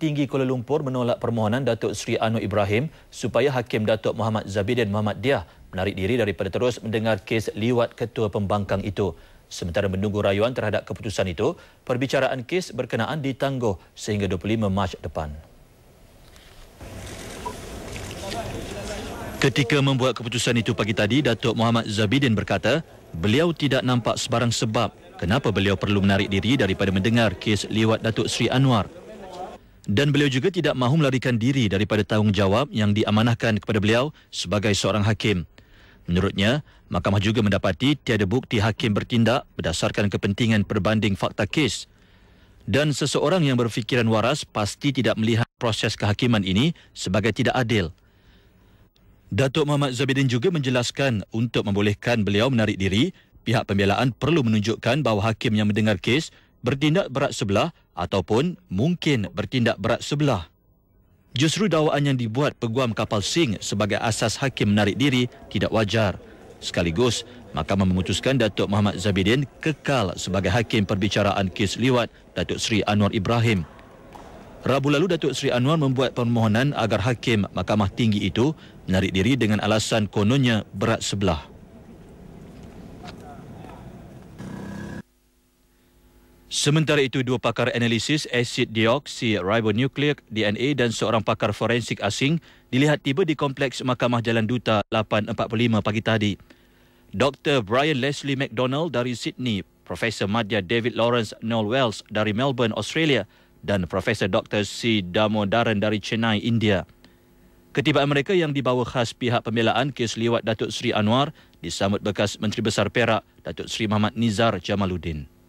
Tinggi Kuala Lumpur menolak permohonan Datuk Seri Anwar Ibrahim supaya Hakim Datuk Muhammad Zabidin Muhammad Dia menarik diri daripada terus mendengar kes liwat ketua pembangkang itu. Sementara menunggu rayuan terhadap keputusan itu, perbicaraan kes berkenaan ditangguh sehingga 25 Mac depan. Ketika membuat keputusan itu pagi tadi, Datuk Muhammad Zabidin berkata, beliau tidak nampak sebarang sebab kenapa beliau perlu menarik diri daripada mendengar kes liwat Datuk Sri Anwar dan beliau juga tidak mahu melarikan diri daripada tanggungjawab yang diamanahkan kepada beliau sebagai seorang hakim. Menurutnya, mahkamah juga mendapati tiada bukti hakim bertindak berdasarkan kepentingan perbanding fakta kes. Dan seseorang yang berfikiran waras pasti tidak melihat proses kehakiman ini sebagai tidak adil. Datuk Muhammad Zabidin juga menjelaskan untuk membolehkan beliau menarik diri, pihak pembelaan perlu menunjukkan bahawa hakim yang mendengar kes bertindak berat sebelah ataupun mungkin bertindak berat sebelah. Justru dakwaan yang dibuat peguam kapal Singh sebagai asas hakim menarik diri tidak wajar. Sekaligus, mahkamah memutuskan Datuk Muhammad Zabidin kekal sebagai hakim perbicaraan kes liwat Datuk Seri Anwar Ibrahim. Rabu lalu, Datuk Seri Anwar membuat permohonan agar hakim mahkamah tinggi itu menarik diri dengan alasan kononnya berat sebelah. Sementara itu, dua pakar analisis asid dioksi ribonukleik DNA dan seorang pakar forensik asing dilihat tiba di Kompleks Mahkamah Jalan Duta 8.45 pagi tadi. Dr. Brian Leslie McDonald dari Sydney, Profesor Madya David Lawrence Noel Wells dari Melbourne, Australia dan Profesor Dr. C. Damodaran dari Chennai, India. Ketibaan mereka yang dibawa khas pihak pembelaan kes liwat Datuk Seri Anwar disambut bekas Menteri Besar Perak, Datuk Seri Muhammad Nizar Jamaluddin.